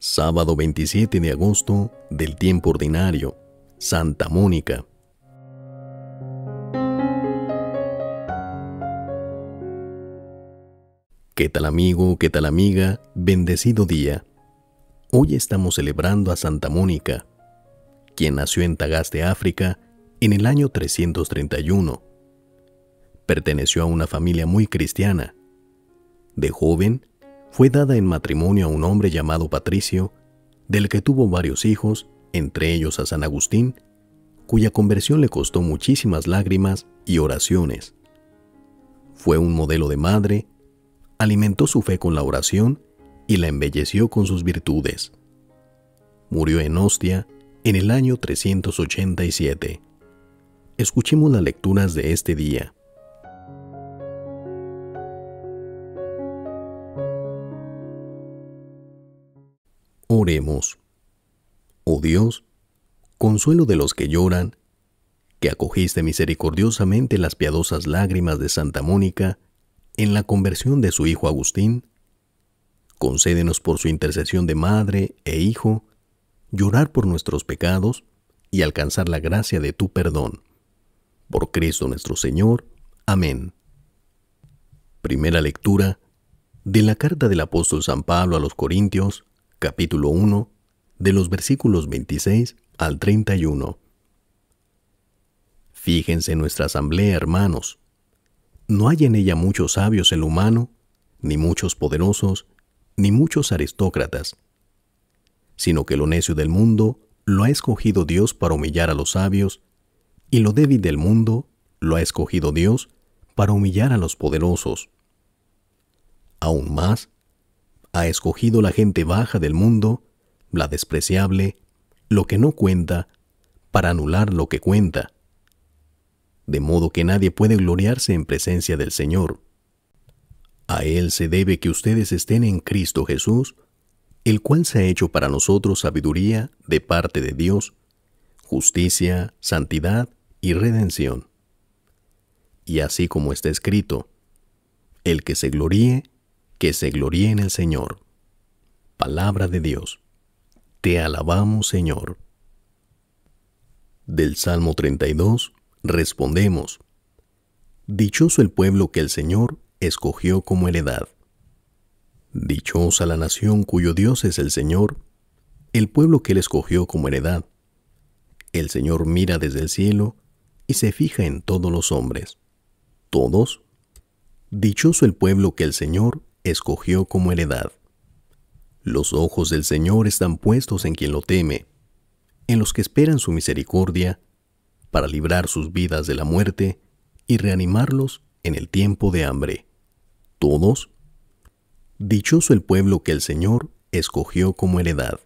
sábado 27 de agosto del tiempo ordinario, Santa Mónica. ¿Qué tal amigo, qué tal amiga? Bendecido día. Hoy estamos celebrando a Santa Mónica, quien nació en Tagaste, África, en el año 331. Perteneció a una familia muy cristiana. De joven, fue dada en matrimonio a un hombre llamado Patricio, del que tuvo varios hijos, entre ellos a San Agustín, cuya conversión le costó muchísimas lágrimas y oraciones. Fue un modelo de madre, alimentó su fe con la oración y la embelleció con sus virtudes. Murió en Ostia en el año 387. Escuchemos las lecturas de este día. Oh Dios, consuelo de los que lloran, que acogiste misericordiosamente las piadosas lágrimas de Santa Mónica en la conversión de su hijo Agustín, concédenos por su intercesión de madre e hijo, llorar por nuestros pecados y alcanzar la gracia de tu perdón. Por Cristo nuestro Señor. Amén. Primera lectura de la carta del apóstol San Pablo a los Corintios, capítulo 1, de los versículos 26 al 31. Fíjense en nuestra asamblea, hermanos. No hay en ella muchos sabios el humano, ni muchos poderosos, ni muchos aristócratas, sino que lo necio del mundo lo ha escogido Dios para humillar a los sabios, y lo débil del mundo lo ha escogido Dios para humillar a los poderosos. Aún más, ha escogido la gente baja del mundo, la despreciable, lo que no cuenta, para anular lo que cuenta. De modo que nadie puede gloriarse en presencia del Señor. A Él se debe que ustedes estén en Cristo Jesús, el cual se ha hecho para nosotros sabiduría de parte de Dios, justicia, santidad y redención. Y así como está escrito, el que se gloríe, que se gloríe en el Señor. Palabra de Dios. Te alabamos, Señor. Del Salmo 32 respondemos. Dichoso el pueblo que el Señor escogió como heredad. Dichosa la nación cuyo Dios es el Señor, el pueblo que él escogió como heredad. El Señor mira desde el cielo y se fija en todos los hombres. Todos. Dichoso el pueblo que el Señor escogió como heredad. Los ojos del Señor están puestos en quien lo teme, en los que esperan su misericordia, para librar sus vidas de la muerte y reanimarlos en el tiempo de hambre. Todos. Dichoso el pueblo que el Señor escogió como heredad.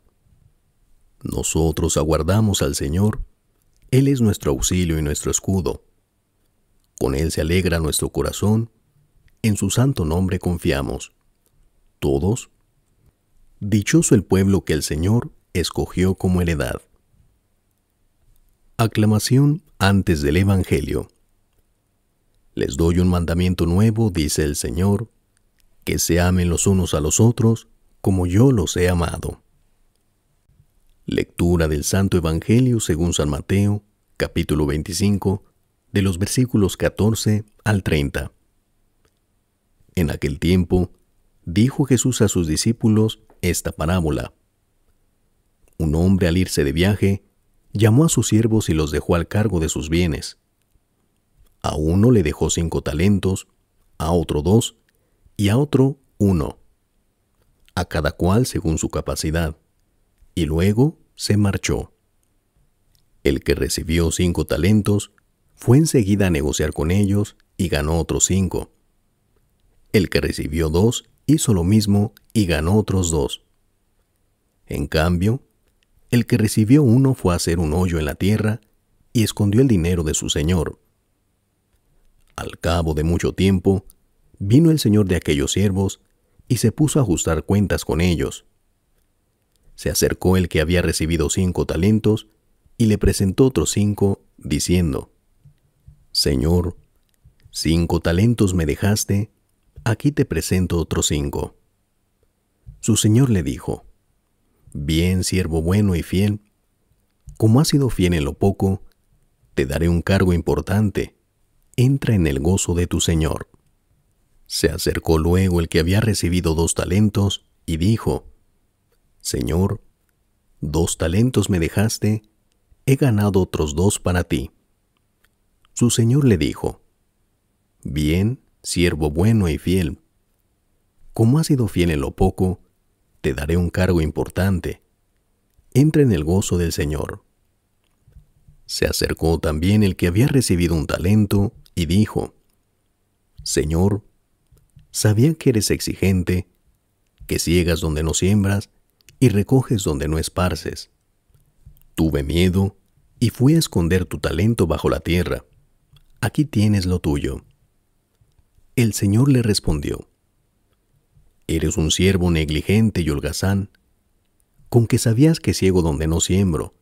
Nosotros aguardamos al Señor, Él es nuestro auxilio y nuestro escudo. Con Él se alegra nuestro corazón, en su santo nombre confiamos. Todos. Dichoso el pueblo que el Señor escogió como heredad. Aclamación antes del Evangelio. Les doy un mandamiento nuevo, dice el Señor, que se amen los unos a los otros como yo los he amado. Lectura del Santo Evangelio según San Mateo, capítulo 25, de los versículos 14 al 30. En aquel tiempo, dijo Jesús a sus discípulos esta parábola. Un hombre al irse de viaje, llamó a sus siervos y los dejó al cargo de sus bienes. A uno le dejó cinco talentos, a otro dos, y a otro uno, a cada cual según su capacidad, y luego se marchó. El que recibió cinco talentos fue enseguida a negociar con ellos y ganó otros cinco. El que recibió dos hizo lo mismo y ganó otros dos. En cambio, el que recibió uno fue a hacer un hoyo en la tierra y escondió el dinero de su señor. Al cabo de mucho tiempo, vino el señor de aquellos siervos y se puso a ajustar cuentas con ellos. Se acercó el que había recibido cinco talentos y le presentó otros cinco, diciendo, Señor, cinco talentos me dejaste, Aquí te presento otros cinco. Su señor le dijo, Bien, siervo bueno y fiel, como has sido fiel en lo poco, te daré un cargo importante. Entra en el gozo de tu señor. Se acercó luego el que había recibido dos talentos y dijo, Señor, dos talentos me dejaste, he ganado otros dos para ti. Su señor le dijo, Bien, siervo bueno y fiel. Como has sido fiel en lo poco, te daré un cargo importante. Entra en el gozo del Señor. Se acercó también el que había recibido un talento y dijo, Señor, sabía que eres exigente, que ciegas donde no siembras y recoges donde no esparces. Tuve miedo y fui a esconder tu talento bajo la tierra. Aquí tienes lo tuyo. El Señor le respondió, Eres un siervo negligente y holgazán, con que sabías que ciego donde no siembro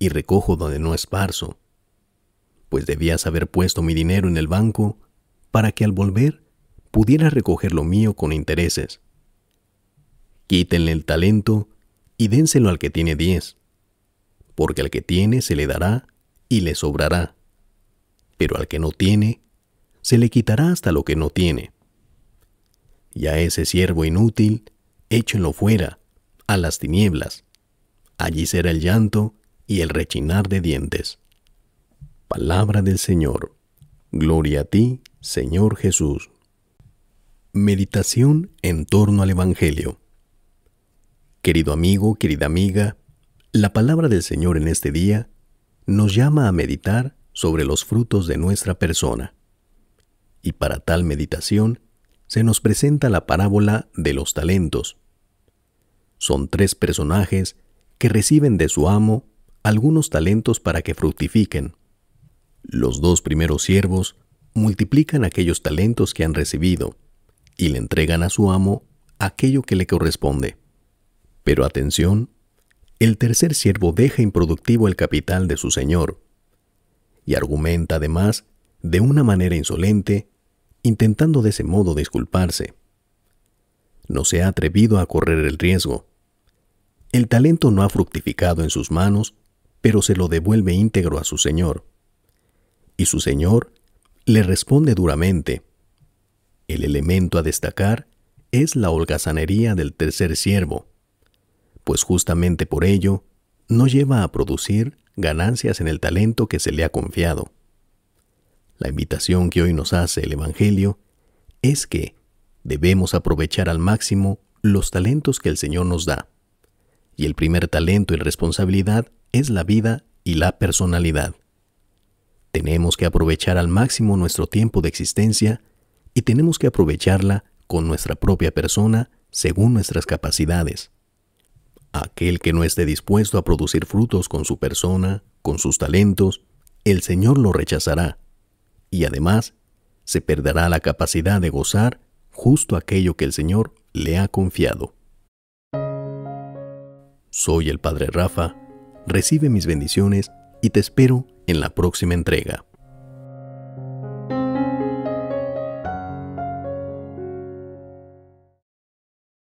y recojo donde no esparzo, pues debías haber puesto mi dinero en el banco para que al volver pudiera recoger lo mío con intereses. Quítenle el talento y dénselo al que tiene diez, porque al que tiene se le dará y le sobrará, pero al que no tiene se le quitará hasta lo que no tiene. Y a ese siervo inútil, échenlo fuera, a las tinieblas. Allí será el llanto y el rechinar de dientes. Palabra del Señor. Gloria a ti, Señor Jesús. Meditación en torno al Evangelio. Querido amigo, querida amiga, la palabra del Señor en este día nos llama a meditar sobre los frutos de nuestra persona y para tal meditación se nos presenta la parábola de los talentos. Son tres personajes que reciben de su amo algunos talentos para que fructifiquen. Los dos primeros siervos multiplican aquellos talentos que han recibido y le entregan a su amo aquello que le corresponde. Pero atención, el tercer siervo deja improductivo el capital de su señor y argumenta además de una manera insolente, intentando de ese modo disculparse. No se ha atrevido a correr el riesgo. El talento no ha fructificado en sus manos, pero se lo devuelve íntegro a su Señor. Y su Señor le responde duramente. El elemento a destacar es la holgazanería del tercer siervo, pues justamente por ello no lleva a producir ganancias en el talento que se le ha confiado. La invitación que hoy nos hace el Evangelio es que debemos aprovechar al máximo los talentos que el Señor nos da. Y el primer talento y responsabilidad es la vida y la personalidad. Tenemos que aprovechar al máximo nuestro tiempo de existencia y tenemos que aprovecharla con nuestra propia persona según nuestras capacidades. Aquel que no esté dispuesto a producir frutos con su persona, con sus talentos, el Señor lo rechazará y además se perderá la capacidad de gozar justo aquello que el Señor le ha confiado. Soy el Padre Rafa, recibe mis bendiciones y te espero en la próxima entrega.